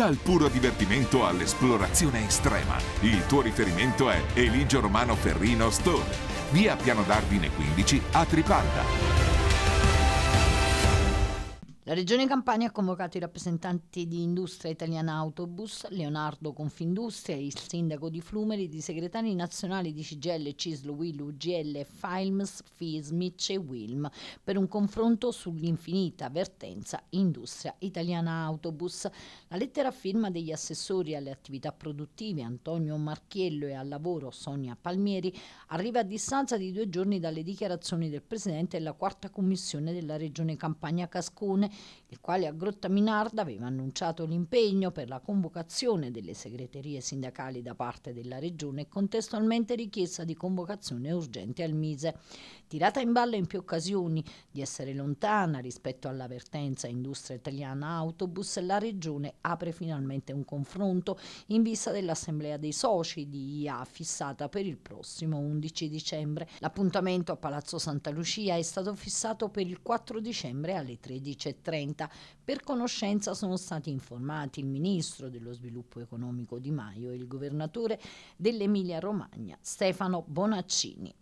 Dal puro divertimento all'esplorazione estrema, il tuo riferimento è Eligio Romano Ferrino Store. via Piano d'Ardine 15 a Tripalda. La Regione Campania ha convocato i rappresentanti di Industria Italiana Autobus, Leonardo Confindustria, il sindaco di Flumeri, i segretari nazionali di CGL, CISL, WIL, UGL, FILMS, FISMIC e WILM per un confronto sull'infinita vertenza Industria Italiana Autobus. La lettera firma degli assessori alle attività produttive Antonio Marchiello e al lavoro Sonia Palmieri arriva a distanza di due giorni dalle dichiarazioni del Presidente della quarta commissione della Regione Campania Cascone il quale a Grotta Minarda aveva annunciato l'impegno per la convocazione delle segreterie sindacali da parte della Regione e contestualmente richiesta di convocazione urgente al Mise. Tirata in ballo in più occasioni di essere lontana rispetto all'avvertenza Industria Italiana Autobus, la Regione apre finalmente un confronto in vista dell'assemblea dei soci di IA fissata per il prossimo 11 dicembre. L'appuntamento a Palazzo Santa Lucia è stato fissato per il 4 dicembre alle 13.30. 30. Per conoscenza sono stati informati il ministro dello sviluppo economico Di Maio e il governatore dell'Emilia Romagna Stefano Bonaccini.